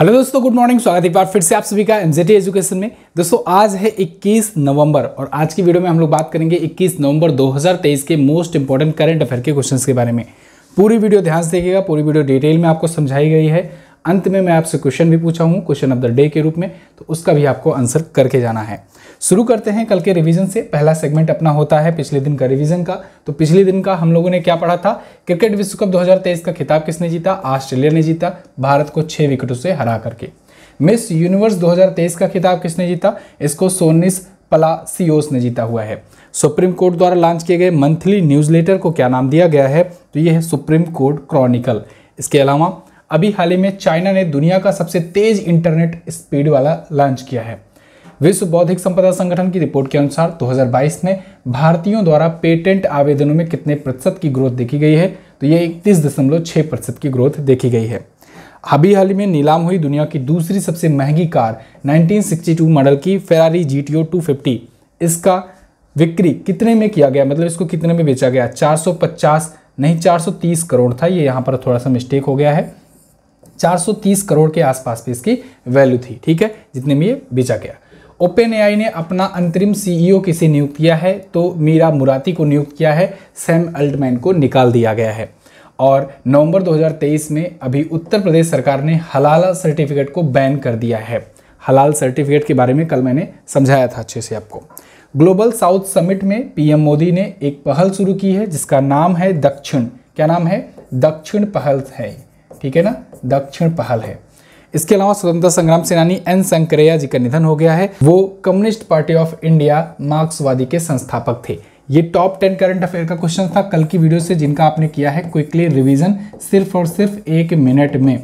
hello दोस्तों good morning स्वागत है एक बार फिर से आप सभी का एमजेटी एजुकेशन में दोस्तों आज है 21 नवंबर और आज की वीडियो में हम लोग बात करेंगे 21 नवंबर 2023 के मोस्ट इंपॉर्टेंट करंट अफेयर के क्वेश्चंस के बारे में पूरी वीडियो ध्यान से देखिएगा पूरी वीडियो डिटेल में आपको समझाई गई है अंत में मैं आपसे क्वेश्चन भी पूछा हूँ क्वेश्चन ऑफ द डे के रूप में तो उसका भी आपको आंसर करके जाना है शुरू करते हैं कल के रिवीजन से पहला सेगमेंट अपना होता है पिछले दिन का रिवीजन का तो पिछले दिन का हम लोगों ने क्या पढ़ा था क्रिकेट विश्व कप 2023 का खिताब किसने जीता ऑस्ट्रेलिया ने जीता भारत को छः विकेटों से हरा करके मिस यूनिवर्स 2023 का खिताब किसने जीता इसको सोनिस पलासियोस ने जीता हुआ है सुप्रीम कोर्ट द्वारा लॉन्च किए गए मंथली न्यूज़लेटर को क्या नाम दिया गया है तो ये है सुप्रीम कोर्ट क्रॉनिकल इसके अलावा अभी हाल ही में चाइना ने दुनिया का सबसे तेज इंटरनेट स्पीड वाला लॉन्च किया है विश्व बौद्धिक संपदा संगठन की रिपोर्ट के अनुसार 2022 में भारतीयों द्वारा पेटेंट आवेदनों में कितने प्रतिशत की ग्रोथ देखी गई है तो ये इकतीस दशमलव छः प्रतिशत की ग्रोथ देखी गई है अभी हाल ही में नीलाम हुई दुनिया की दूसरी सबसे महंगी कार 1962 मॉडल की फेरारी जी टी इसका विक्री कितने में किया गया मतलब इसको कितने में बेचा गया 450 नहीं 430 करोड़ था ये यहाँ पर थोड़ा सा मिस्टेक हो गया है 430 करोड़ के आसपास भी इसकी वैल्यू थी ठीक है जितने में ये बेचा गया ओपन एआई ने अपना अंतरिम सीईओ किसे नियुक्त किया है तो मीरा मुराती को नियुक्त किया है सैम अल्टमैन को निकाल दिया गया है और नवंबर 2023 में अभी उत्तर प्रदेश सरकार ने हलाला सर्टिफिकेट को बैन कर दिया है हलाल सर्टिफिकेट के बारे में कल मैंने समझाया था अच्छे से आपको ग्लोबल साउथ समिट में पीएम मोदी ने एक पहल शुरू की है जिसका नाम है दक्षिण क्या नाम है दक्षिण पहल है ठीक है ना दक्षिण पहल है इसके अलावा स्वतंत्रता संग्राम सेनानी एन संकरैया जी का निधन हो गया है वो कम्युनिस्ट पार्टी ऑफ इंडिया मार्क्सवादी के संस्थापक थे ये टॉप टेन करंट अफेयर का क्वेश्चन था कल की वीडियो से जिनका आपने किया है क्विकली रिविजन सिर्फ और सिर्फ एक मिनट में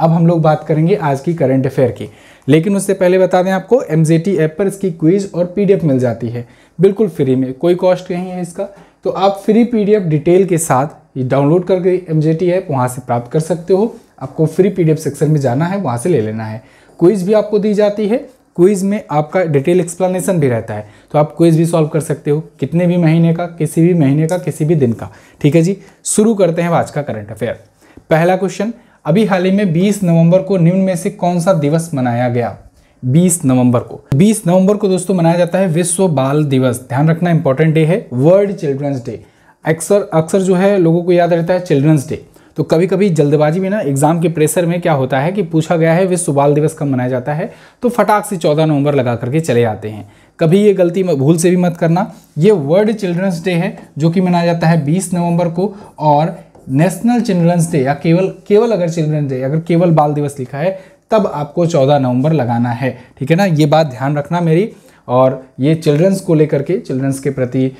अब हम लोग बात करेंगे आज की करंट अफेयर की लेकिन उससे पहले बता दें आपको एम ऐप पर इसकी क्विज और पीडीएफ मिल जाती है बिल्कुल फ्री में कोई कॉस्ट नहीं है इसका तो आप फ्री पीडीएफ डिटेल के साथ ये डाउनलोड करके एम ऐप वहाँ से प्राप्त कर सकते हो आपको फ्री पीडीएफ सेक्शन में जाना है वहाँ से ले लेना है क्विज भी आपको दी जाती है क्विज में आपका डिटेल एक्सप्लेनेशन भी रहता है तो आप क्विज भी सॉल्व कर सकते हो कितने भी महीने का किसी भी महीने का किसी भी दिन का ठीक है जी शुरू करते हैं आज का करंट अफेयर पहला क्वेश्चन अभी हाल ही में 20 नवंबर को निम्न में से कौन सा दिवस मनाया गया 20 नवंबर को 20 नवंबर को दोस्तों मनाया जाता है विश्व बाल दिवस ध्यान रखना इंपॉर्टेंट डे है वर्ल्ड चिल्ड्रंस डे अक्सर अक्सर जो है लोगों को याद रहता है चिल्ड्रंस डे तो कभी कभी जल्दबाजी में ना एग्जाम के प्रेशर में क्या होता है कि पूछा गया है विश्व बाल दिवस कब मनाया जाता है तो फटाक से चौदह नवंबर लगा करके चले आते हैं कभी ये गलती भूल से भी मत करना ये वर्ल्ड चिल्ड्रंस डे है जो कि मनाया जाता है बीस नवम्बर को और नेशनल चिल्ड्रंस डे या केवल केवल अगर चिल्ड्रंस डे अगर केवल बाल दिवस लिखा है तब आपको चौदह नवंबर लगाना है ठीक है ना ये बात ध्यान रखना मेरी और ये चिल्ड्रंस को लेकर के चिल्ड्रंस के प्रति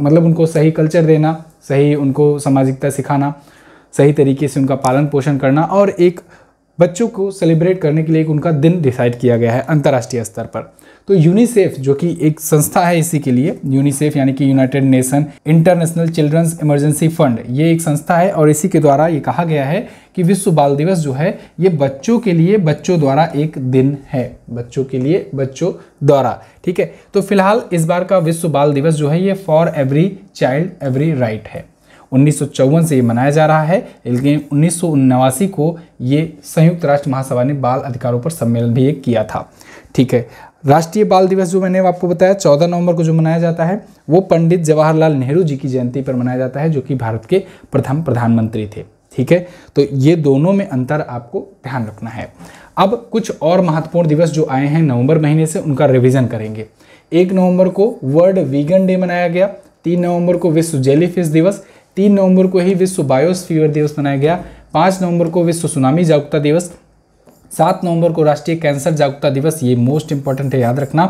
मतलब उनको सही कल्चर देना सही उनको सामाजिकता सिखाना सही तरीके से उनका पालन पोषण करना और एक बच्चों को सेलिब्रेट करने के लिए एक उनका दिन डिसाइड किया गया है अंतर्राष्ट्रीय स्तर पर तो यूनिसेफ जो कि एक संस्था है इसी के लिए यूनिसेफ यानी कि United Nation International Children's Emergency Fund ये एक संस्था है और इसी के द्वारा ये कहा गया है कि विश्व बाल दिवस जो है ये बच्चों के लिए बच्चों द्वारा एक दिन है बच्चों के लिए बच्चों द्वारा ठीक है तो फिलहाल इस बार का विश्व बाल दिवस जो है ये for every child every right है उन्नीस से ये मनाया जा रहा है लेकिन उन्नीस को ये संयुक्त राष्ट्र महासभा ने बाल अधिकारों पर सम्मेलन भी एक किया था ठीक है राष्ट्रीय बाल दिवस जो मैंने आपको बताया चौदह नवंबर को जो मनाया जाता है वो पंडित जवाहरलाल नेहरू जी की जयंती पर मनाया जाता है जो कि भारत के प्रथम प्रधानमंत्री थे ठीक है तो ये दोनों में अंतर आपको ध्यान रखना है अब कुछ और महत्वपूर्ण दिवस जो आए हैं नवंबर महीने से उनका रिविजन करेंगे एक नवंबर को वर्ल्ड वीगन डे मनाया गया तीन नवंबर को विश्व जेलीफिश दिवस तीन नवंबर को ही विश्व बायोस्फीवर दिवस मनाया गया पाँच नवंबर को विश्व सुनामी जागरूकता दिवस सात नवंबर को राष्ट्रीय कैंसर जागरूकता दिवस ये मोस्ट इंपॉर्टेंट है याद रखना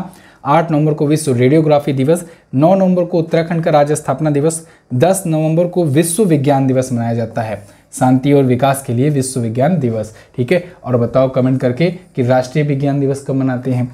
आठ नवंबर को विश्व रेडियोग्राफी दिवस नौ नवंबर को उत्तराखंड का राज्य स्थापना दिवस दस नवंबर को विश्व विज्ञान दिवस मनाया जाता है शांति और विकास के लिए विश्व विज्ञान दिवस ठीक है और बताओ कमेंट करके कि राष्ट्रीय विज्ञान दिवस कब मनाते हैं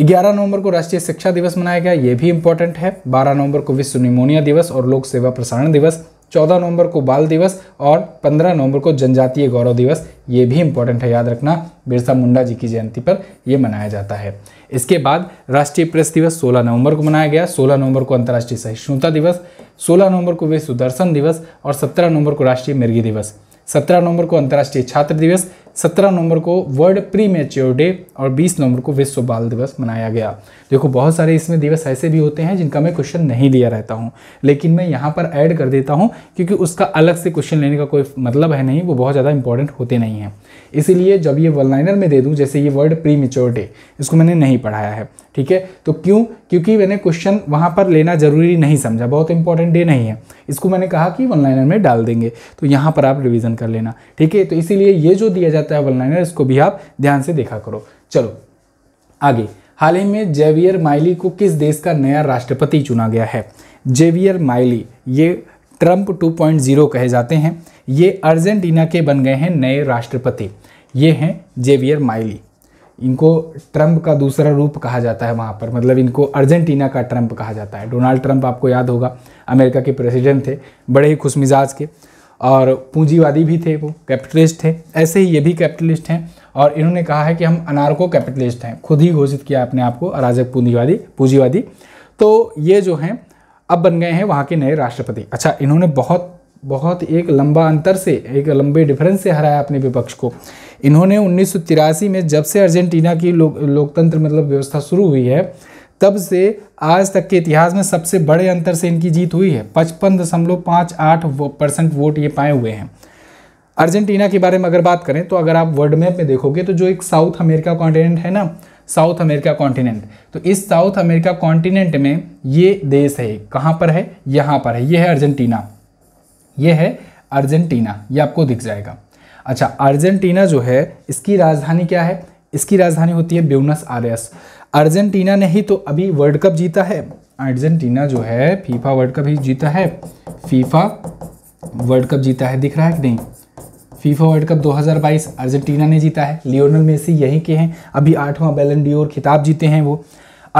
11 नवंबर को राष्ट्रीय शिक्षा दिवस मनाया गया ये भी इंपॉर्टेंट है 12 नवंबर को विश्व निमोनिया दिवस और लोक सेवा प्रसारण दिवस चौदह नवंबर को बाल दिवस और पंद्रह नवंबर को जनजातीय गौरव दिवस ये भी इम्पोर्टेंट है याद रखना बिरसा मुंडा जी की जयंती पर यह मनाया जाता है इसके बाद राष्ट्रीय प्रेस दिवस 16 नवंबर को मनाया गया 16 नवंबर को अंतर्राष्ट्रीय सहिष्णुता दिवस 16 नवंबर को वे सुदर्शन दिवस और 17 नवंबर को राष्ट्रीय मिर्गी दिवस 17 नवंबर को अंतर्राष्ट्रीय छात्र दिवस सत्रह नवंबर को वर्ल्ड प्री मेच्योर डे और बीस नवंबर को विश्व बाल दिवस मनाया गया देखो बहुत सारे इसमें दिवस ऐसे भी होते हैं जिनका मैं क्वेश्चन नहीं दिया रहता हूँ लेकिन मैं यहाँ पर ऐड कर देता हूँ क्योंकि उसका अलग से क्वेश्चन लेने का कोई मतलब है नहीं वो बहुत ज़्यादा इंपॉर्टेंट होते नहीं हैं इसीलिए जब ये वन लाइनर में दे दूँ जैसे ये वर्ल्ड प्री मेच्योर डे इसको मैंने नहीं पढ़ाया है ठीक है तो क्यों क्योंकि मैंने क्वेश्चन वहाँ पर लेना जरूरी नहीं समझा बहुत इंपॉर्टेंट डे नहीं है इसको मैंने कहा कि वन लाइनर में डाल देंगे तो यहाँ पर आप रिविज़न कर लेना ठीक है तो इसीलिए ये जो दिया जाता है वन लाइनर इसको भी आप ध्यान से देखा करो चलो आगे हाल ही में जेवियर माइली को किस देश का नया राष्ट्रपति चुना गया है जेवियर माइली ये ट्रंप 2.0 कहे जाते हैं ये अर्जेंटीना के बन गए हैं नए राष्ट्रपति ये हैं जेवियर माइली इनको ट्रंप का दूसरा रूप कहा जाता है वहाँ पर मतलब इनको अर्जेंटीना का ट्रंप कहा जाता है डोनाल्ड ट्रम्प आपको याद होगा अमेरिका के प्रेसिडेंट थे बड़े ही खुश मिजाज के और पूंजीवादी भी थे वो कैपिटलिस्ट थे ऐसे ही ये भी कैपिटलिस्ट हैं और इन्होंने कहा है कि हम अनारको कैपिटलिस्ट हैं खुद ही घोषित किया अपने आप को अराजक पूंजीवादी पूंजीवादी तो ये जो हैं अब बन गए हैं वहाँ के नए राष्ट्रपति अच्छा इन्होंने बहुत बहुत एक लंबा अंतर से एक लंबे डिफरेंस से हराया अपने विपक्ष को इन्होंने उन्नीस में जब से अर्जेंटीना की लो, लोकतंत्र मतलब व्यवस्था शुरू हुई है तब से आज तक के इतिहास में सबसे बड़े अंतर से इनकी जीत हुई है पचपन दशमलव पाँच आठ परसेंट वोट ये पाए हुए हैं अर्जेंटीना के बारे में अगर बात करें तो अगर आप वर्ल्ड मैप में देखोगे तो जो एक साउथ अमेरिका कॉन्टिनेंट है ना साउथ अमेरिका कॉन्टिनेंट तो इस साउथ अमेरिका कॉन्टिनेंट में ये देश है कहाँ पर है यहाँ पर है ये है अर्जेंटीना ये है अर्जेंटीना ये आपको दिख जाएगा अच्छा अर्जेंटीना जो है इसकी राजधानी क्या है इसकी राजधानी होती है ब्यूनस आरएस अर्जेंटीना ने ही तो अभी वर्ल्ड कप जीता है अर्जेंटीना जो है फीफा वर्ल्ड कप ही जीता है फीफा वर्ल्ड कप जीता है दिख रहा है कि नहीं फीफा वर्ल्ड कप 2022 अर्जेंटीना ने जीता है लियोनल मेसी यही के हैं अभी आठवां बैलन खिताब जीते हैं वो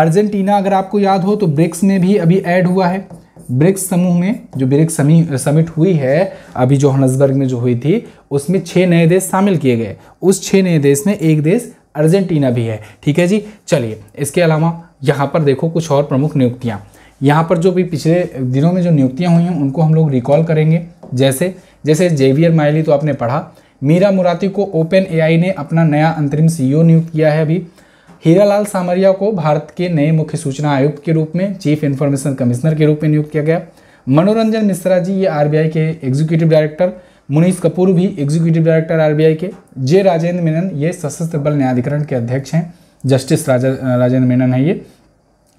अर्जेंटीना अगर आपको याद हो तो ब्रिक्स में भी अभी ऐड हुआ है ब्रिक्स समूह में जो ब्रिक्स समिट हुई है अभी जो हनसबर्ग में जो हुई थी उसमें छः नए देश शामिल किए गए उस छः नए देश में एक देश अर्जेंटीना भी है ठीक है जी चलिए इसके अलावा यहाँ पर देखो कुछ और प्रमुख नियुक्तियाँ यहाँ पर जो भी पिछले दिनों में जो नियुक्तियाँ हुई हैं उनको हम लोग रिकॉल करेंगे जैसे जैसे जेवियर माइली तो आपने पढ़ा मीरा मुराती को ओपन एआई ने अपना नया अंतरिम सीईओ e नियुक्त किया है अभी हीरालाल सामरिया को भारत के नए मुख्य सूचना आयुक्त के रूप में चीफ इन्फॉर्मेशन कमिश्नर के रूप में नियुक्त किया गया मनोरंजन मिश्रा जी ये आरबीआई के एग्जीक्यूटिव डायरेक्टर मुनीष कपूर भी एग्जीक्यूटिव डायरेक्टर आरबीआई के जे राजेंद्र मेनन ये सशस्त्र बल न्यायाधिकरण के अध्यक्ष हैं जस्टिस राजेंद्र मेनन है ये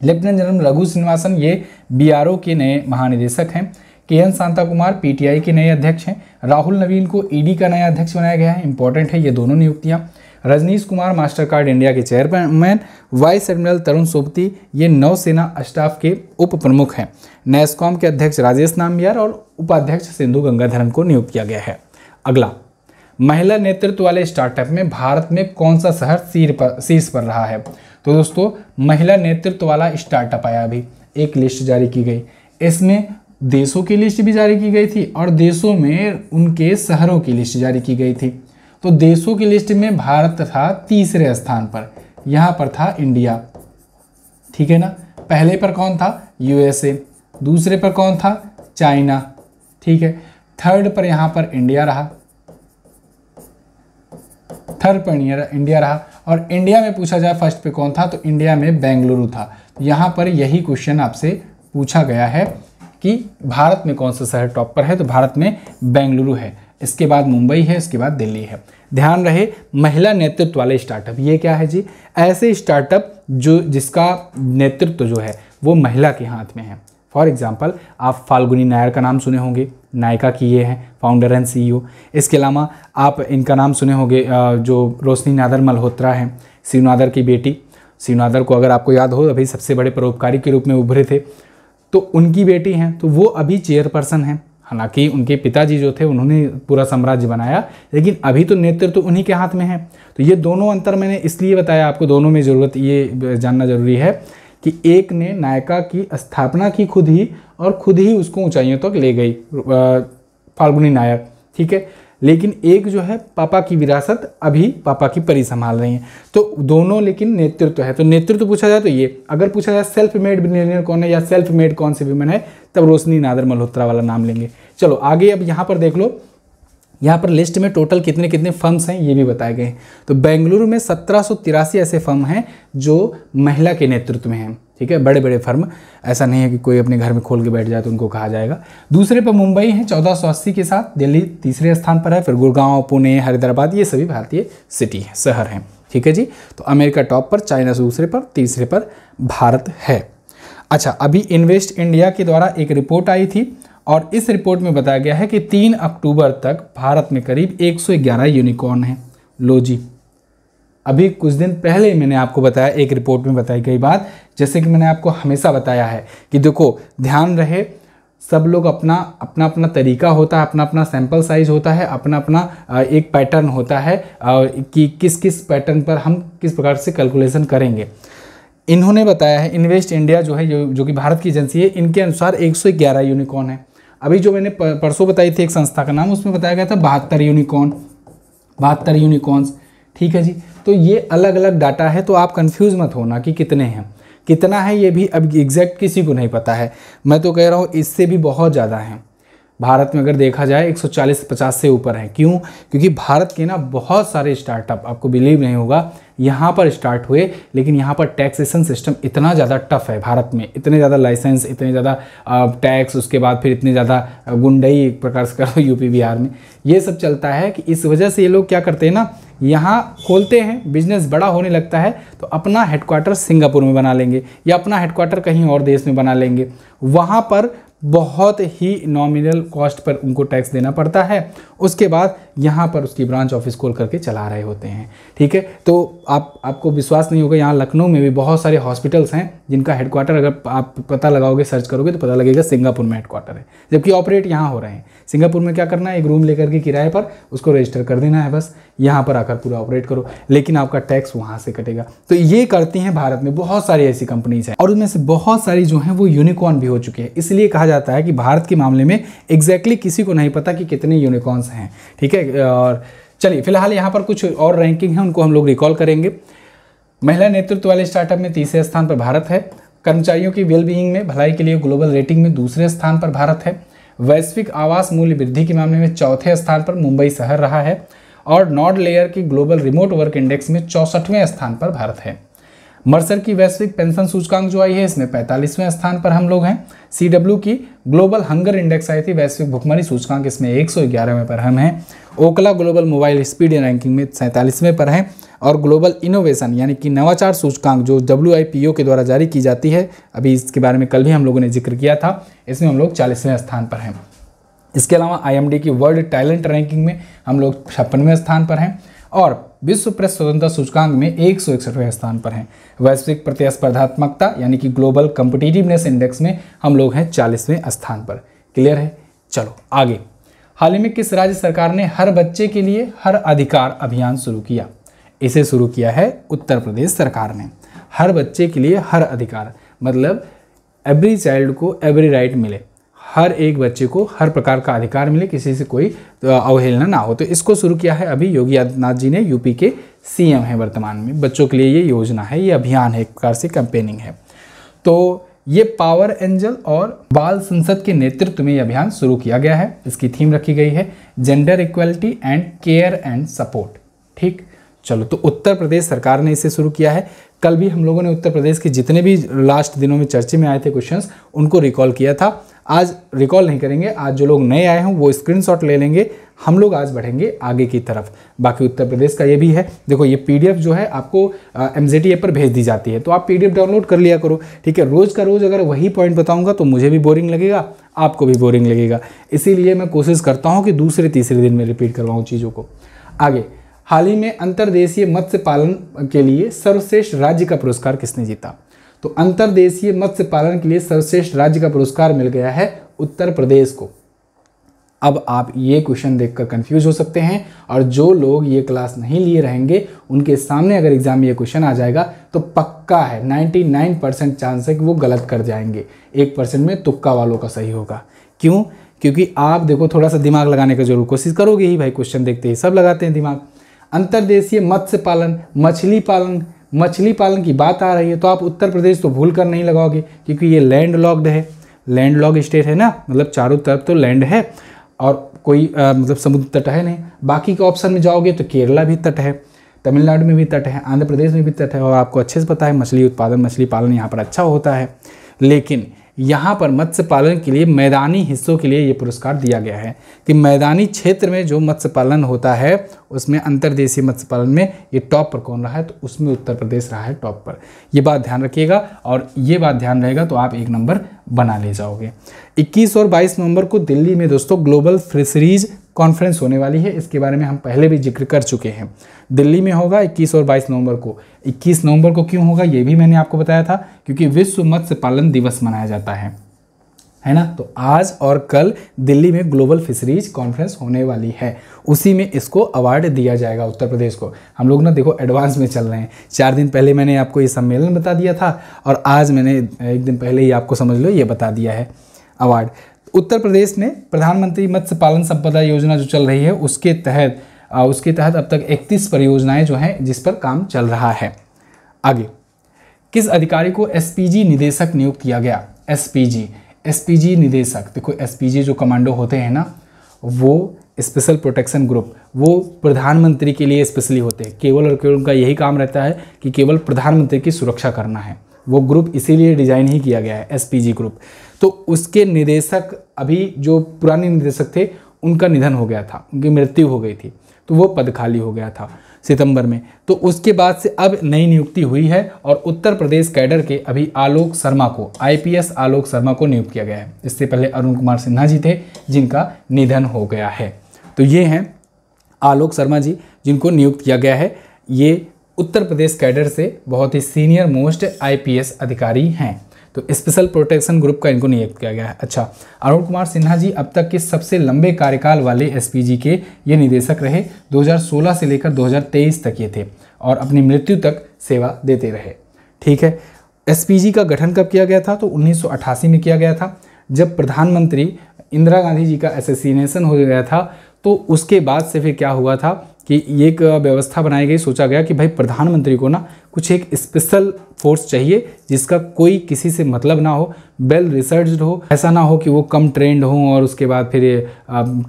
लेफ्टिनेंट जनरल रघु श्रीनिवासन ये बी के नए महानिदेशक हैं के एन शांता कुमार पीटीआई के नए अध्यक्ष हैं राहुल नवीन को ईडी का नया अध्यक्ष बनाया गया है इंपॉर्टेंट है ये दोनों नियुक्तियां Rajnish Kumar Mastercard India के chairman vice admiral Tarun Sobti ये नौसेना स्टाफ के उप प्रमुख हैं नेस्कॉम के अध्यक्ष राजेश नामियार और उपाध्यक्ष सिंधु गंगाधरन को नियुक्त किया गया है अगला महिला नेतृत्व वाले स्टार्टअप में भारत में कौन सा शहर सीर पर शीर्ष पर रहा है तो दोस्तों महिला नेतृत्व वाला स्टार्टअप आया अभी एक लिस्ट जारी की गई इसमें देशों की लिस्ट भी जारी की गई थी और देशों में उनके शहरों की लिस्ट जारी की गई थी तो देशों की लिस्ट में भारत था तीसरे स्थान पर यहाँ पर था इंडिया ठीक है ना पहले पर कौन था यूएसए दूसरे पर कौन था चाइना ठीक है थर्ड पर यहाँ पर इंडिया रहा थर्ड पर इंडिया रहा और इंडिया में पूछा जाए फर्स्ट पे कौन था तो इंडिया में बेंगलुरु था यहाँ पर यही क्वेश्चन आपसे पूछा गया है कि भारत में कौन सा शहर टॉप पर है तो भारत में बेंगलुरु है इसके बाद मुंबई है इसके बाद दिल्ली है ध्यान रहे महिला नेतृत्व वाले स्टार्टअप ये क्या है जी ऐसे स्टार्टअप जो जिसका नेतृत्व जो है वो महिला के हाथ में है फॉर एग्जाम्पल आप फाल्गुनी नायर का नाम सुने होंगे नायका की ये हैं फाउंडर एंड सीईओ इसके अलावा आप इनका नाम सुने होंगे जो रोशनी नादर मल्होत्रा हैं नादर की बेटी शिवनादर को अगर आपको याद हो अभी सबसे बड़े परोपकारी के रूप में उभरे थे तो उनकी बेटी हैं तो वो अभी चेयरपर्सन हैं हालांकि उनके पिताजी जो थे उन्होंने पूरा साम्राज्य बनाया लेकिन अभी तो नेतृत्व तो उन्हीं के हाथ में है तो ये दोनों अंतर मैंने इसलिए बताया आपको दोनों में ज़रूरत ये जानना जरूरी है कि एक ने नायका की स्थापना की खुद ही और खुद ही उसको ऊंचाइयों तक तो ले गई फाल्गुनी नायक ठीक है लेकिन एक जो है पापा की विरासत अभी पापा की परी संभाल रही है तो दोनों लेकिन नेतृत्व है तो नेतृत्व तो पूछा जाए तो ये अगर पूछा जाए सेल्फ मेड बिलियनियर कौन है या सेल्फ मेड कौन सी वुमेन है तब रोशनी नादर मल्होत्रा वाला नाम लेंगे चलो आगे अब यहाँ पर देख लो यहाँ पर लिस्ट में टोटल कितने कितने फर्म्स हैं ये भी बताए गए हैं तो बेंगलुरु में सत्रह ऐसे फर्म हैं जो महिला के नेतृत्व में हैं ठीक है बड़े बड़े फर्म ऐसा नहीं है कि कोई अपने घर में खोल के बैठ जाए तो उनको कहा जाएगा दूसरे पर मुंबई है चौदह सौ अस्सी के साथ दिल्ली तीसरे स्थान पर है फिर गुड़गांव पुणे हैदराबाद ये सभी भारतीय सिटी हैं शहर हैं ठीक है जी तो अमेरिका टॉप पर चाइना दूसरे पर तीसरे पर भारत है अच्छा अभी इन्वेस्ट इंडिया के द्वारा एक रिपोर्ट आई थी और इस रिपोर्ट में बताया गया है कि तीन अक्टूबर तक भारत में करीब एक यूनिकॉर्न हैं लो जी अभी कुछ दिन पहले मैंने आपको बताया एक रिपोर्ट में बताई गई बात जैसे कि मैंने आपको हमेशा बताया है कि देखो ध्यान रहे सब लोग अपना अपना अपना तरीका होता है अपना अपना सैम्पल साइज होता है अपना अपना एक पैटर्न होता है कि किस किस पैटर्न पर हम किस प्रकार से कैलकुलेशन करेंगे इन्होंने बताया है इन्वेस्ट इंडिया जो है जो, जो कि भारत की एजेंसी है इनके अनुसार 111 यूनिकॉर्न है अभी जो मैंने परसों बताई थी एक संस्था का नाम उसमें बताया गया था बहत्तर यूनिकॉर्न बहत्तर यूनिकॉर्न्स ठीक है जी तो ये अलग अलग डाटा है तो आप कंफ्यूज मत होना कि कितने हैं कितना है ये भी अब एग्जैक्ट किसी को नहीं पता है मैं तो कह रहा हूँ इससे भी बहुत ज़्यादा हैं भारत में अगर देखा जाए 140-50 से ऊपर हैं क्यों क्योंकि भारत के ना बहुत सारे स्टार्टअप आपको बिलीव नहीं होगा यहाँ पर स्टार्ट हुए लेकिन यहाँ पर टैक्सेशन सिस्टम इतना ज़्यादा टफ है भारत में इतने ज़्यादा लाइसेंस इतने ज़्यादा टैक्स उसके बाद फिर इतने ज़्यादा गुंडई एक प्रकार से करो यूपी बिहार में ये सब चलता है कि इस वजह से ये लोग क्या करते हैं ना यहाँ खोलते हैं बिजनेस बड़ा होने लगता है तो अपना हेडक्वार्टर सिंगापुर में बना लेंगे या अपना हेडक्वार्टर कहीं और देश में बना लेंगे वहाँ पर बहुत ही नॉमिनल कॉस्ट पर उनको टैक्स देना पड़ता है उसके बाद यहाँ पर उसकी ब्रांच ऑफिस खोल करके चला रहे होते हैं ठीक है तो आप आपको विश्वास नहीं होगा यहाँ लखनऊ में भी बहुत सारे हॉस्पिटल्स हैं जिनका हेडक्वार्टर अगर आप पता लगाओगे सर्च करोगे तो पता लगेगा सिंगापुर में हेडक्वार्टर है जबकि ऑपरेट यहाँ हो रहे हैं सिंगापुर में क्या करना है एक रूम लेकर के किराए पर उसको रजिस्टर कर देना है बस यहाँ पर आकर पूरा ऑपरेट करो लेकिन आपका टैक्स वहाँ से कटेगा तो ये करती हैं भारत में बहुत सारी ऐसी कंपनीज हैं और उनमें से बहुत सारी जो हैं वो यूनिकॉर्न भी हो चुकी है इसलिए कहा जाता है कि भारत के मामले में एग्जैक्टली exactly किसी को नहीं पता कि कितने यूनिकॉर्न्स हैं ठीक है है और चलिए फिलहाल यहाँ पर कुछ और रैंकिंग है उनको हम लोग रिकॉल करेंगे महिला नेतृत्व वाले स्टार्टअप में तीसरे स्थान पर भारत है कर्मचारियों की वेलबींग में भलाई के लिए ग्लोबल रेटिंग में दूसरे स्थान पर भारत है वैश्विक आवास मूल्य वृद्धि के मामले में चौथे स्थान पर मुंबई शहर रहा है और नॉर्ड लेयर की ग्लोबल रिमोट वर्क इंडेक्स में चौसठवें स्थान पर भारत है मर्सर की वैश्विक पेंशन सूचकांक जो आई है इसमें पैंतालीसवें स्थान पर हम लोग हैं सी की ग्लोबल हंगर इंडेक्स आई थी वैश्विक भुखमरी सूचकांक इसमें एक पर हम हैं Ookla global mobile speed ranking में सैंतालीसवें पर हैं और ग्लोबल इनोवेशन यानी कि नवाचार सूचकांक जो डब्ल्यू के द्वारा जारी की जाती है अभी इसके बारे में कल भी हम लोगों ने जिक्र किया था इसमें हम लोग चालीसवें स्थान पर हैं इसके अलावा आई की वर्ल्ड टैलेंट रैंकिंग में हम लोग छप्पनवें स्थान पर हैं और विश्व प्रेस स्वतंत्रता सूचकांक में एक सौ इकसठवें स्थान पर हैं वैश्विक प्रतिस्पर्धात्मकता यानी कि ग्लोबल कम्पिटिटिवनेस इंडेक्स में हम लोग हैं चालीसवें स्थान पर क्लियर है चलो आगे हाल ही में किस राज्य सरकार ने हर बच्चे के लिए हर अधिकार अभियान शुरू किया इसे शुरू किया है उत्तर प्रदेश सरकार ने हर बच्चे के लिए हर अधिकार मतलब एवरी चाइल्ड को एवरी राइट मिले हर एक बच्चे को हर प्रकार का अधिकार मिले किसी से कोई अवहेलना ना हो तो इसको शुरू किया है अभी योगी आदित्यनाथ जी ने यूपी के सीएम हैं वर्तमान में बच्चों के लिए ये योजना है ये अभियान है एक प्रकार से कैंपेनिंग है तो ये पावर एंजल और बाल संसद के नेतृत्व में यह अभियान शुरू किया गया है इसकी थीम रखी गई है gender equality and care and support ठीक चलो तो उत्तर प्रदेश सरकार ने इसे शुरू किया है कल भी हम लोगों ने उत्तर प्रदेश के जितने भी लास्ट दिनों में चर्चे में आए थे क्वेश्चंस उनको रिकॉल किया था आज रिकॉल नहीं करेंगे आज जो लोग नए आए हैं वो स्क्रीनशॉट ले लेंगे हम लोग आज बढ़ेंगे आगे की तरफ बाकी उत्तर प्रदेश का ये भी है देखो ये पीडीएफ जो है आपको एम ऐप पर भेज दी जाती है तो आप पीडीएफ डाउनलोड कर लिया करो ठीक है रोज़ का रोज़ अगर वही पॉइंट बताऊँगा तो मुझे भी बोरिंग लगेगा आपको भी बोरिंग लगेगा इसीलिए मैं कोशिश करता हूँ कि दूसरे तीसरे दिन में रिपीट करवाऊँ चीज़ों को आगे हाल ही में अंतर्देशीय मत्स्य पालन के लिए सर्वश्रेष्ठ राज्य का पुरस्कार किसने जीता तो अंतर्देशीय मत्स्य पालन के लिए सर्वश्रेष्ठ राज्य का पुरस्कार मिल गया है उत्तर प्रदेश को अब आप ये क्वेश्चन देखकर कंफ्यूज हो सकते हैं और जो लोग ये क्लास नहीं लिए रहेंगे उनके सामने अगर एग्जाम में ये क्वेश्चन आ जाएगा तो पक्का है 99 परसेंट चांस है कि वो गलत कर जाएंगे एक परसेंट में तुक्का वालों का सही होगा क्यों क्योंकि आप देखो थोड़ा सा दिमाग लगाने का जरूर कोशिश करोगे ही भाई क्वेश्चन देखते ही सब लगाते हैं दिमाग अंतर्देशीय मत्स्य पालन मछली पालन मछली पालन की बात आ रही है तो आप उत्तर प्रदेश तो भूल कर नहीं लगाओगे क्योंकि ये लैंड लॉक्ड है लैंड लॉक स्टेट है ना मतलब चारों तरफ तो लैंड है और कोई आ, मतलब समुद्र तट है नहीं बाकी के ऑप्शन में जाओगे तो केरला भी तट है तमिलनाडु में भी तट है आंध्र प्रदेश में भी तट है और आपको अच्छे से पता है मछली उत्पादन मछली पालन यहाँ पर अच्छा होता है लेकिन यहाँ पर मत्स्य पालन के लिए मैदानी हिस्सों के लिए ये पुरस्कार दिया गया है कि मैदानी क्षेत्र में जो मत्स्य पालन होता है उसमें अंतर्देशीय मत्स्य पालन में ये टॉप पर कौन रहा है तो उसमें उत्तर प्रदेश रहा है टॉप पर ये बात ध्यान रखिएगा और ये बात ध्यान रहेगा तो आप एक नंबर बना ले जाओगे 21 और 22 नवंबर को दिल्ली में दोस्तों ग्लोबल फिशरीज कॉन्फ्रेंस होने वाली है इसके बारे में हम पहले भी जिक्र कर चुके हैं दिल्ली में होगा 21 और 22 नवंबर को 21 नवंबर को क्यों होगा ये भी मैंने आपको बताया था क्योंकि विश्व मत्स्य पालन दिवस मनाया जाता है है ना तो आज और कल दिल्ली में ग्लोबल फिशरीज कॉन्फ्रेंस होने वाली है उसी में इसको अवार्ड दिया जाएगा उत्तर प्रदेश को हम लोग ना देखो एडवांस में चल रहे हैं चार दिन पहले मैंने आपको ये सम्मेलन बता दिया था और आज मैंने एक दिन पहले ही आपको समझ लो ये बता दिया है अवार्ड उत्तर प्रदेश में प्रधानमंत्री मत्स्य पालन संपदा योजना जो चल रही है उसके तहत उसके तहत अब तक 31 परियोजनाएं जो हैं जिस पर काम चल रहा है आगे किस अधिकारी को एसपीजी निदेशक नियुक्त किया गया एसपीजी एसपीजी निदेशक देखो एसपीजी जो कमांडो होते हैं ना वो स्पेशल प्रोटेक्शन ग्रुप वो प्रधानमंत्री के लिए स्पेशली होते हैं केवल और केवल उनका यही काम रहता है कि केवल प्रधानमंत्री की सुरक्षा करना है वो ग्रुप इसीलिए डिज़ाइन ही किया गया है एस ग्रुप तो उसके निदेशक अभी जो पुराने निदेशक थे उनका निधन हो गया था उनकी मृत्यु हो गई थी तो वो पद खाली हो गया था सितंबर में तो उसके बाद से अब नई नियुक्ति हुई है और उत्तर प्रदेश कैडर के अभी आलोक शर्मा को आईपीएस आलोक शर्मा को नियुक्त किया गया है इससे पहले अरुण कुमार सिन्हा जी थे जिनका निधन हो गया है तो ये हैं आलोक शर्मा जी जिनको नियुक्त किया गया है ये उत्तर प्रदेश कैडर से बहुत ही सीनियर मोस्ट आईपीएस अधिकारी हैं तो स्पेशल प्रोटेक्शन ग्रुप का इनको नियुक्त किया गया है अच्छा अरुण कुमार सिन्हा जी अब तक के सबसे लंबे कार्यकाल वाले एसपीजी के ये निदेशक रहे 2016 से लेकर 2023 तक ये थे और अपनी मृत्यु तक सेवा देते रहे ठीक है एसपीजी का गठन कब किया गया था तो 1988 में किया गया था जब प्रधानमंत्री इंदिरा गांधी जी का एसोसिएशन हो गया था तो उसके बाद से फिर क्या हुआ था कि ये एक व्यवस्था बनाई गई सोचा गया कि भाई प्रधानमंत्री को ना कुछ एक स्पेशल फोर्स चाहिए जिसका कोई किसी से मतलब ना हो वेल रिसर्च हो ऐसा ना हो कि वो कम ट्रेंड हो और उसके बाद फिर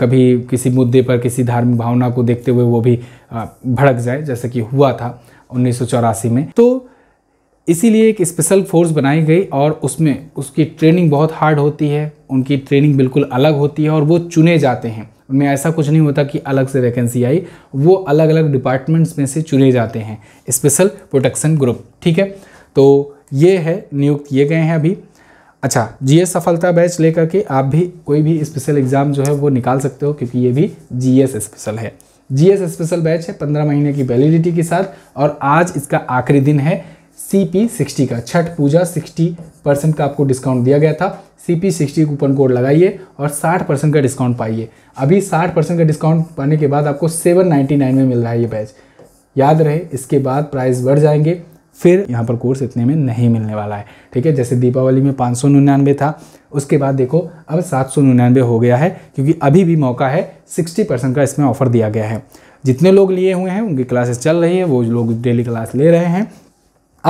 कभी किसी मुद्दे पर किसी धार्मिक भावना को देखते हुए वो भी भड़क जाए जैसे कि हुआ था उन्नीस में तो इसीलिए एक स्पेशल फोर्स बनाई गई और उसमें उसकी ट्रेनिंग बहुत हार्ड होती है उनकी ट्रेनिंग बिल्कुल अलग होती है और वो चुने जाते हैं उनमें ऐसा कुछ नहीं होता कि अलग से वैकेंसी आई वो अलग अलग डिपार्टमेंट्स में से चुने जाते हैं स्पेशल प्रोटेक्शन ग्रुप ठीक है तो ये है नियुक्त किए गए हैं अभी अच्छा जी सफलता बैच लेकर के आप भी कोई भी स्पेशल एग्ज़ाम जो है वो निकाल सकते हो क्योंकि ये भी जी स्पेशल है जी स्पेशल बैच है पंद्रह महीने की वैलिडिटी के साथ और आज इसका आखिरी दिन है सी पी सिक्सटी का छठ पूजा सिक्सटी परसेंट का आपको डिस्काउंट दिया गया था C P sixty coupon code लगाइए और साठ परसेंट का डिस्काउंट पाइए अभी साठ परसेंट का डिस्काउंट पाने के बाद आपको सेवन नाइन्टी नाइन में मिल रहा है ये बैच याद रहे इसके बाद प्राइस बढ़ जाएंगे फिर यहाँ पर कोर्स इतने में नहीं मिलने वाला है ठीक है जैसे दीपावली में पाँच सौ निन्यानवे था उसके बाद देखो अब सात सौ निन्यानवे हो गया है क्योंकि अभी भी मौका है सिक्सटी परसेंट का इसमें ऑफ़र दिया गया है जितने लोग लिए हुए हैं उनकी क्लासेस चल रही है वो लोग डेली क्लास ले रहे हैं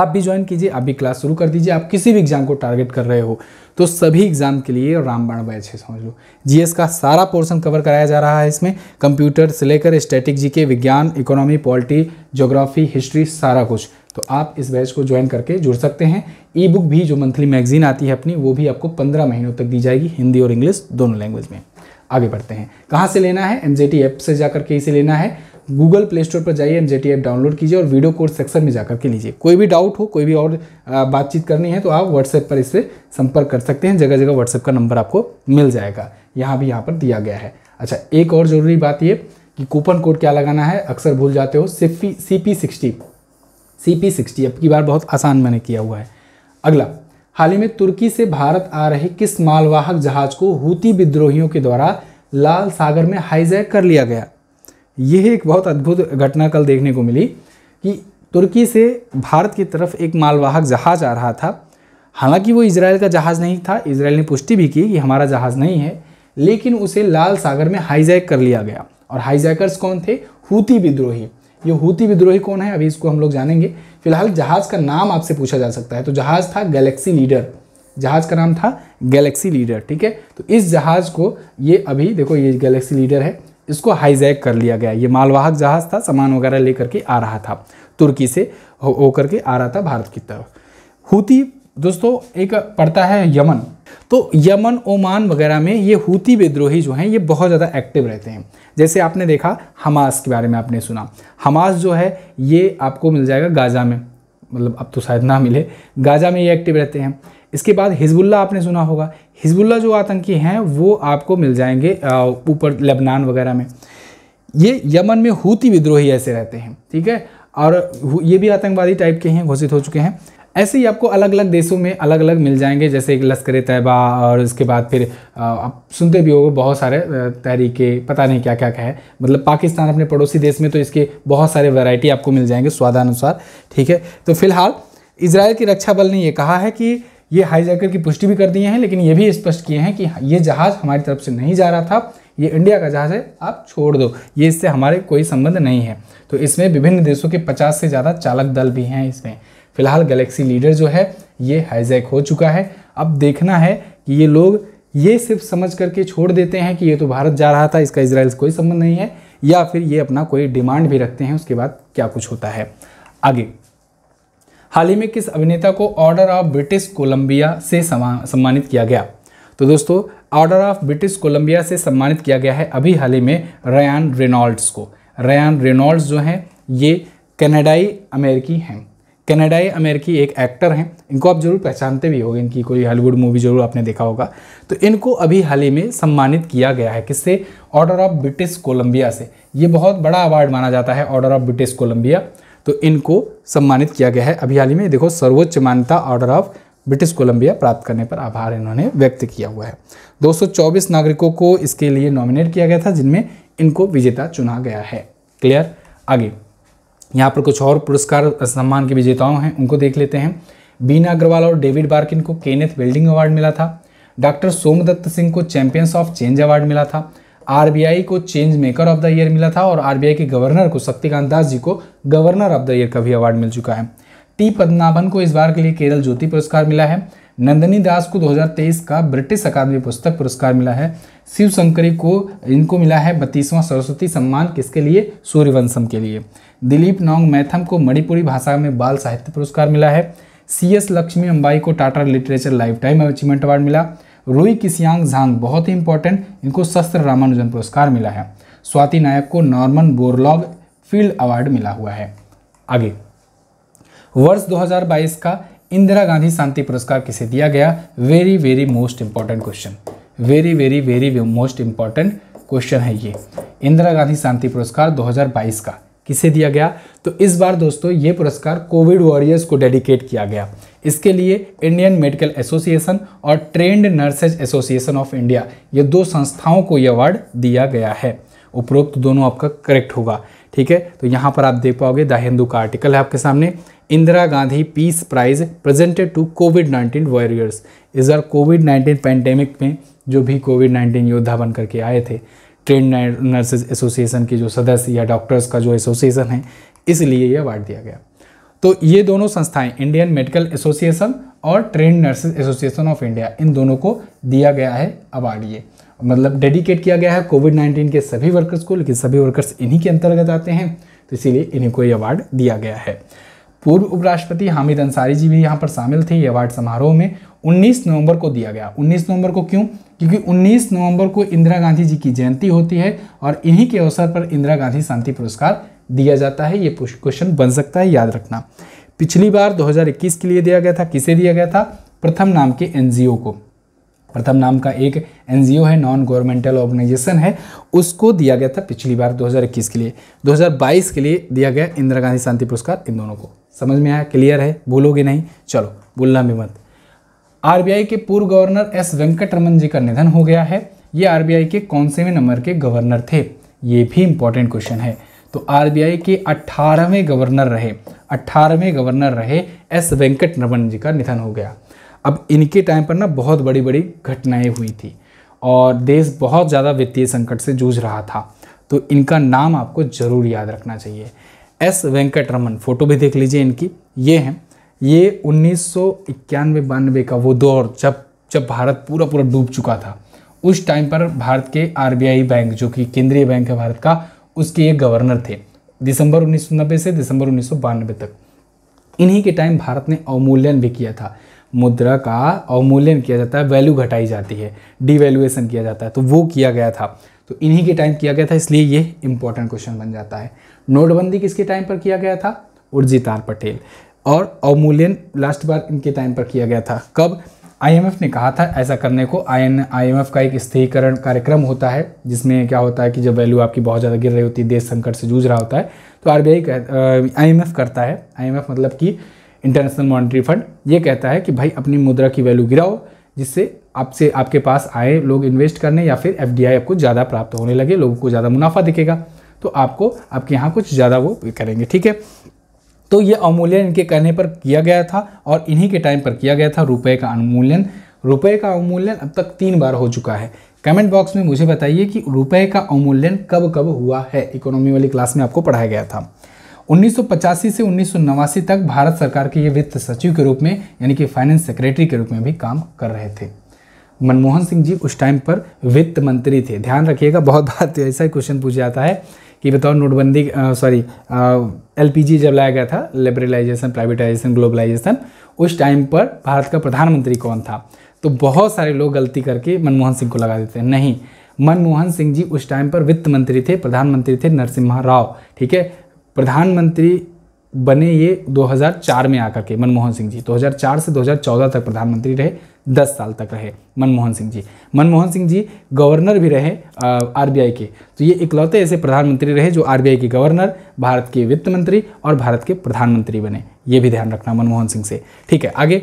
आप भी ज्वाइन कीजिए आप भी क्लास शुरू कर दीजिए आप किसी भी एग्जाम को टारगेट कर रहे हो तो सभी एग्जाम के लिए रामबाण बैच है समझ लो जीएस का सारा पोर्शन कवर कराया जा रहा है इसमें कंप्यूटर से लेकर स्टैटिक जी के विज्ञान इकोनॉमी पॉलिटी जोग्राफी हिस्ट्री सारा कुछ तो आप इस बैच को ज्वाइन करके जुड़ सकते हैं ई बुक भी जो मंथली मैगजीन आती है अपनी वो भी आपको पंद्रह महीनों तक दी जाएगी हिंदी और इंग्लिश दोनों लैंग्वेज में आगे बढ़ते हैं कहाँ से लेना है एम ऐप से जा करके इसे लेना है गूगल प्ले स्टोर पर जाइए एम ऐप डाउनलोड कीजिए और वीडियो कोर्स सेक्शन में जाकर के लीजिए कोई भी डाउट हो कोई भी और बातचीत करनी है तो आप व्हाट्सएप पर इससे संपर्क कर सकते हैं जगह जगह व्हाट्सएप का नंबर आपको मिल जाएगा यहाँ भी यहाँ पर दिया गया है अच्छा एक और ज़रूरी बात ये कि कूपन कोड क्या लगाना है अक्सर भूल जाते हो सिपी C P sixty C P sixty अब की बार बहुत आसान मैंने किया हुआ है अगला हाल ही में तुर्की से भारत आ रहे किस मालवाहक जहाज को हूती विद्रोहियों के द्वारा लाल सागर में हाईजैक कर लिया गया यह एक बहुत अद्भुत घटना कल देखने को मिली कि तुर्की से भारत की तरफ एक मालवाहक जहाज़ आ रहा था हालांकि वो इसराइल का जहाज़ नहीं था इसराइल ने पुष्टि भी की कि हमारा जहाज़ नहीं है लेकिन उसे लाल सागर में हाईजैक कर लिया गया और हाईजैकर्स कौन थे हूती विद्रोही ये हूती विद्रोही कौन है अभी इसको हम लोग जानेंगे फिलहाल जहाज़ का नाम आपसे पूछा जा सकता है तो जहाज़ था गैलेक्सी लीडर जहाज़ का नाम था गैलेक्सी लीडर ठीक है तो इस जहाज़ को ये अभी देखो ये गैलेक्सी लीडर है इसको हाईजैक कर लिया गया ये मालवाहक जहाज़ था सामान वगैरह लेकर के आ रहा था तुर्की से होकर के आ रहा था भारत की तरफ हूती दोस्तों एक पड़ता है यमन तो यमन ओमान वगैरह में ये हूती विद्रोही जो हैं ये बहुत ज़्यादा एक्टिव रहते हैं जैसे आपने देखा हमास के बारे में आपने सुना हमास जो है ये आपको मिल जाएगा गाज़ा में मतलब अब तो शायद ना मिले गाज़ा में ये एक्टिव रहते हैं इसके बाद हिजबुल्ला आपने सुना होगा हिजबुल्ला जो आतंकी हैं वो आपको मिल जाएंगे ऊपर लेबनान वगैरह में ये यमन में हूती विद्रोही ऐसे रहते हैं ठीक है और ये भी आतंकवादी टाइप के हैं घोषित हो चुके हैं ऐसे ही आपको अलग अलग देशों में अलग अलग मिल जाएंगे जैसे एक लश्कर तैयबा और इसके बाद फिर आप सुनते भी होंगे बहुत सारे तहरीके पता नहीं क्या क्या क्या है मतलब पाकिस्तान अपने पड़ोसी देश में तो इसके बहुत सारे वैरायटी आपको मिल जाएंगे स्वादानुसार ठीक है तो फिलहाल इसराइल की रक्षा बल ने यह कहा है कि ये हाईजैकर की पुष्टि भी कर दिए हैं लेकिन ये भी स्पष्ट किए हैं कि ये जहाज़ हमारी तरफ से नहीं जा रहा था ये इंडिया का जहाज़ है आप छोड़ दो ये इससे हमारे कोई संबंध नहीं है तो इसमें विभिन्न देशों के पचास से ज़्यादा चालक दल भी हैं इसमें फिलहाल गैलेक्सी लीडर जो है ये हाईजैक हो चुका है अब देखना है कि ये लोग ये सिर्फ समझ करके छोड़ देते हैं कि ये तो भारत जा रहा था इसका इसराइल से कोई संबंध नहीं है या फिर ये अपना कोई डिमांड भी रखते हैं उसके बाद क्या कुछ होता है आगे हाल ही में किस अभिनेता को ऑर्डर ऑफ ब्रिटिश कोलंबिया से सम्मानित किया गया तो दोस्तों ऑर्डर ऑफ ब्रिटिश कोलंबिया से सम्मानित किया गया है अभी हाल ही में रयान रेनॉल्ड्स को रयान रेनॉल्ड्स जो हैं ये कनाडाई अमेरिकी हैं कनाडाई अमेरिकी एक एक्टर हैं इनको आप जरूर पहचानते भी होंगे इनकी कोई हॉलीवुड मूवी जरूर आपने देखा होगा तो इनको अभी हाल ही में सम्मानित किया गया है किससे ऑर्डर ऑफ ब्रिटिश कोलंबिया से ये बहुत बड़ा अवार्ड माना जाता है ऑर्डर ऑफ ब्रिटिश कोलंबिया तो इनको सम्मानित किया गया है अभी हाल ही में देखो सर्वोच्च मान्यता ऑर्डर ऑफ ब्रिटिश कोलंबिया प्राप्त करने पर आभार इन्होंने व्यक्त किया हुआ है 224 नागरिकों को इसके लिए नॉमिनेट किया गया था जिनमें इनको विजेता चुना गया है क्लियर आगे यहाँ पर कुछ और पुरस्कार सम्मान के विजेताओं हैं उनको देख लेते हैं बीना अग्रवाल और डेविड बार्किन को केनेथ वेल्डिंग अवार्ड मिला था डॉक्टर सोमदत्त सिंह को चैंपियंस ऑफ चेंज अवार्ड मिला था आरबीआई को change maker of the year मिला था और आरबीआई के गवर्नर को शक्तिकांत दास जी को गवर्नर ऑफ द ईयर का भी अवार्ड मिल चुका है टी पद्मनाभन को इस बार के लिए केरल ज्योति पुरस्कार मिला है नंदनी दास को 2023 का ब्रिटिश अकादमी पुस्तक पुरस्कार मिला है शिव शंकरी को इनको मिला है बत्तीसवां सरस्वती सम्मान किसके लिए सूर्यवंशम के लिए दिलीप नोंग मैथम को मणिपुरी भाषा में बाल साहित्य पुरस्कार मिला है सी एस लक्ष्मी अम्बाई को Tata literature lifetime achievement award मिला रोई किसियांग झांग बहुत ही इंपॉर्टेंट इनको शस्त्र रामानुजन पुरस्कार मिला है स्वाति नायक को नॉर्मन बोरलॉग फील्ड अवार्ड मिला हुआ है आगे वर्ष 2022 का इंदिरा गांधी शांति पुरस्कार किसे दिया गया very very most important question very very very most important question है ये इंदिरा गांधी शांति पुरस्कार 2022 का किसे दिया गया तो इस बार दोस्तों ये पुरस्कार कोविड वॉरियर्स को डेडिकेट किया गया इसके लिए इंडियन मेडिकल एसोसिएशन और trained nurses association of India ये दो संस्थाओं को ये अवार्ड दिया गया है उपरोक्त दोनों आपका करेक्ट होगा ठीक है तो यहाँ पर आप देख पाओगे द हिंदू का आर्टिकल है आपके सामने Indira Gandhi peace prize presented to COVID nineteen warriors इस बार कोविड नाइन्टीन पैंडेमिक में जो भी कोविड नाइन्टीन योद्धा बन करके आए थे ट्रेंड नर्सेज एसोसिएशन के जो सदस्य या डॉक्टर्स का जो एसोसिएशन है इसलिए यह अवार्ड दिया गया तो ये दोनों संस्थाएं इंडियन मेडिकल एसोसिएशन और trained nurses association of India इन दोनों को दिया गया है अवार्ड ये मतलब डेडिकेट किया गया है कोविड नाइन्टीन के सभी वर्कर्स को लेकिन सभी वर्कर्स इन्हीं के अंतर्गत आते हैं तो इसीलिए इन्हीं को ये अवार्ड दिया गया है पूर्व उपराष्ट्रपति हामिद अंसारी जी भी यहाँ पर शामिल थे ये अवार्ड समारोह में 19 नवंबर को दिया गया 19 नवंबर को क्यों क्योंकि 19 नवंबर को इंदिरा गांधी जी की जयंती होती है और इन्हीं के अवसर पर इंदिरा गांधी शांति पुरस्कार दिया जाता है ये क्वेश्चन बन सकता है याद रखना पिछली बार 2021 के लिए दिया गया था किसे दिया गया था प्रथम नाम के एनजीओ को प्रथम नाम का एक एनजीओ है नॉन गवर्नमेंटल ऑर्गेनाइजेशन है उसको दिया गया था पिछली बार 2021 के लिए 2022 के लिए दिया गया इंदिरा गांधी शांति पुरस्कार इन दोनों को समझ में आया क्लियर है भूलोगे नहीं चलो भूलना भी मत आरबीआई के पूर्व governor S Venkataraman ji का निधन हो गया है ये आरबीआई के कौनसेवें नंबर के गवर्नर थे ये भी इंपॉर्टेंट क्वेश्चन है तो आरबीआई के 18वें गवर्नर रहे 18वें गवर्नर रहे एस वेंकट रमन जी का निधन हो गया अब इनके टाइम पर ना बहुत बड़ी बड़ी घटनाएं हुई थी और देश बहुत ज़्यादा वित्तीय संकट से जूझ रहा था तो इनका नाम आपको ज़रूर याद रखना चाहिए एस वेंकट रमन फ़ोटो भी देख लीजिए इनकी ये हैं ये उन्नीस सौ इक्यानवे का वो दौर जब जब भारत पूरा पूरा डूब चुका था उस टाइम पर भारत के आर बैंक जो कि केंद्रीय बैंक है भारत का उसके एक गवर्नर थे दिसंबर उन्नीस से दिसंबर उन्नीस तक इन्हीं के टाइम भारत ने अवमूल्यन भी किया था मुद्रा का अवमूल्यन किया जाता है वैल्यू घटाई जाती है डिवेल्युएसन किया जाता है तो वो किया गया था तो इन्हीं के टाइम किया गया था इसलिए ये इंपॉर्टेंट क्वेश्चन बन जाता है नोटबंदी किसके टाइम पर किया गया था उर्जितार पटेल और अवमूल्यन लास्ट बार इनके टाइम पर किया गया था कब आईएमएफ ने कहा था ऐसा करने को आई आईएमएफ का एक स्थिरीकरण कार्यक्रम होता है जिसमें क्या होता है कि जब वैल्यू आपकी बहुत ज़्यादा गिर रही होती है देश संकट से जूझ रहा होता है तो आरबीआई आईएमएफ करता है आई मतलब कि इंटरनेशनल मॉनिटरी फंड ये कहता है कि भाई अपनी मुद्रा की वैल्यू गिराओ जिससे आपसे आपके पास आए लोग इन्वेस्ट करने या फिर एफ आपको ज़्यादा प्राप्त होने लगे लोगों को ज़्यादा मुनाफा दिखेगा तो आपको आपके यहाँ कुछ ज़्यादा वो करेंगे ठीक है तो ये अवमूल्यन इनके कहने पर किया गया था और इन्हीं के टाइम पर किया गया था रुपये का अवमूल्यन रुपये का अवमूल्यन अब तक तीन बार हो चुका है कमेंट बॉक्स में मुझे बताइए कि रुपये का अवमूल्यन कब कब हुआ है इकोनॉमी वाली क्लास में आपको पढ़ाया गया था 1985 से उन्नीस तक भारत सरकार के ये वित्त सचिव के रूप में यानी कि फाइनेंस सेक्रेटरी के रूप में भी काम कर रहे थे मनमोहन सिंह जी उस टाइम पर वित्त मंत्री थे ध्यान रखिएगा बहुत बार तो ऐसा ही क्वेश्चन पूछ जाता है कि बताओ नोटबंदी सॉरी एलपीजी जब लाया गया था लिबरलाइजेशन प्राइवेटाइजेशन ग्लोबलाइजेशन उस टाइम पर भारत का प्रधानमंत्री कौन था तो बहुत सारे लोग गलती करके मनमोहन सिंह को लगा देते हैं नहीं मनमोहन सिंह जी उस टाइम पर वित्त मंत्री थे प्रधानमंत्री थे नरसिम्हा राव ठीक है प्रधानमंत्री बने ये 2004 में आकर के मनमोहन सिंह जी 2004 से 2014 तक प्रधानमंत्री रहे दस साल तक रहे मनमोहन सिंह जी मनमोहन सिंह जी गवर्नर भी रहे आरबीआई के तो ये इकलौते ऐसे प्रधानमंत्री रहे जो आरबीआई के गवर्नर भारत के वित्त मंत्री और भारत के प्रधानमंत्री बने ये भी ध्यान रखना मनमोहन सिंह से ठीक है आगे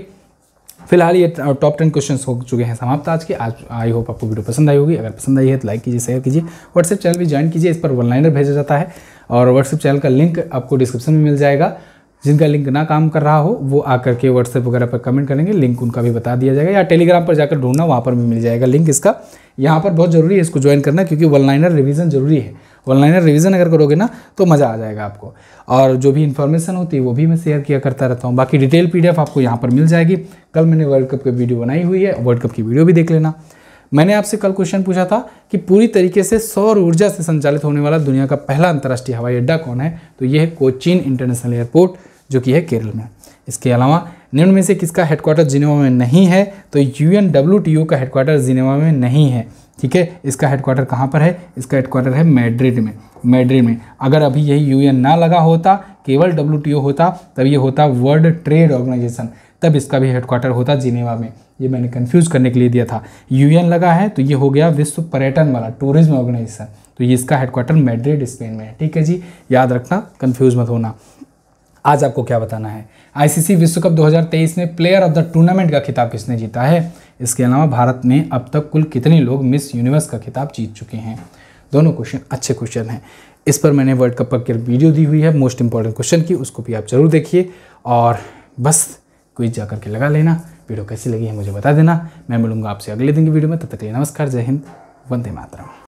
फिलहाल ये टॉप टेन क्वेश्चन हो चुके हैं समाप्त आज के आज आई होप आपको वीडियो पसंद आई होगी अगर पसंद आई है तो लाइक कीजिए शेयर कीजिए व्हाट्सएप चैनल भी ज्वाइन कीजिए इस पर वन लाइनर भेजा जाता है और व्हाट्सएप चैनल का लिंक आपको डिस्क्रिप्शन में मिल जाएगा जिनका लिंक ना काम कर रहा हो वो आकर के व्हाट्सएप वगैरह पर कमेंट करेंगे लिंक उनका भी बता दिया जाएगा या टेलीग्राम पर जाकर ढूंढना वहाँ पर भी मिल जाएगा लिंक इसका यहाँ पर बहुत ज़रूरी है इसको ज्वाइन करना क्योंकि वन लाइनर रिविज़न ज़रूरी है वन लाइनर रिविज़न अगर करोगे ना तो मज़ा आ जाएगा आपको और जो भी इन्फॉर्मेशन होती है वो भी मैं शेयर किया करता रहता हूँ बाकी डिटेल पी आपको यहाँ पर मिल जाएगी कल मैंने वर्ल्ड कप की वीडियो बनाई हुई है वर्ल्ड कप की वीडियो भी देख लेना मैंने आपसे कल क्वेश्चन पूछा था कि पूरी तरीके से सौर ऊर्जा से संचालित होने वाला दुनिया का पहला अंतर्राष्ट्रीय हवाई अड्डा कौन है तो यह है कोचीन इंटरनेशनल एयरपोर्ट जो कि है केरल में इसके अलावा निम्न में से किसका हेडक्वार्टर जिनेवा में नहीं है तो U N W T O का हेडक्वार्टर जिनेवा में नहीं है ठीक है इसका हेडक्वार्टर कहाँ पर है इसका हेडक्वार्टर है मैड्रिड में मैड्रिड में अगर अभी यही यू एन ना लगा होता केवल डब्ल्यू टी ओ होता तब ये होता वर्ल्ड ट्रेड ऑर्गेनाइजेशन तब इसका भी हेडक्वार्टर होता जिनेवा में ये मैंने कन्फ्यूज़ करने के लिए दिया था यू लगा है तो ये हो गया विश्व पर्यटन वाला टूरिज्म ऑर्गेनाइजेशन तो ये इसका हेडक्वार्टर मैड्रिड स्पेन में है ठीक है जी याद रखना कन्फ्यूज़ मत होना आज आपको क्या बताना है आईसीसी विश्व कप 2023 में प्लेयर ऑफ द टूर्नामेंट का खिताब किसने जीता है इसके अलावा भारत में अब तक कुल कितने लोग मिस यूनिवर्स का खिताब जीत चुके हैं दोनों क्वेश्चन अच्छे क्वेश्चन हैं इस पर मैंने वर्ल्ड कप पर वीडियो दी हुई है मोस्ट इंपॉर्टेंट क्वेश्चन की उसको भी आप जरूर देखिए और बस क्विज जा करके लगा लेना वीडियो कैसी लगी है मुझे बता देना मैं मिलूंगा आपसे अगले दिन की वीडियो में तब तक के लिए नमस्कार जय हिंद वंदे मातरम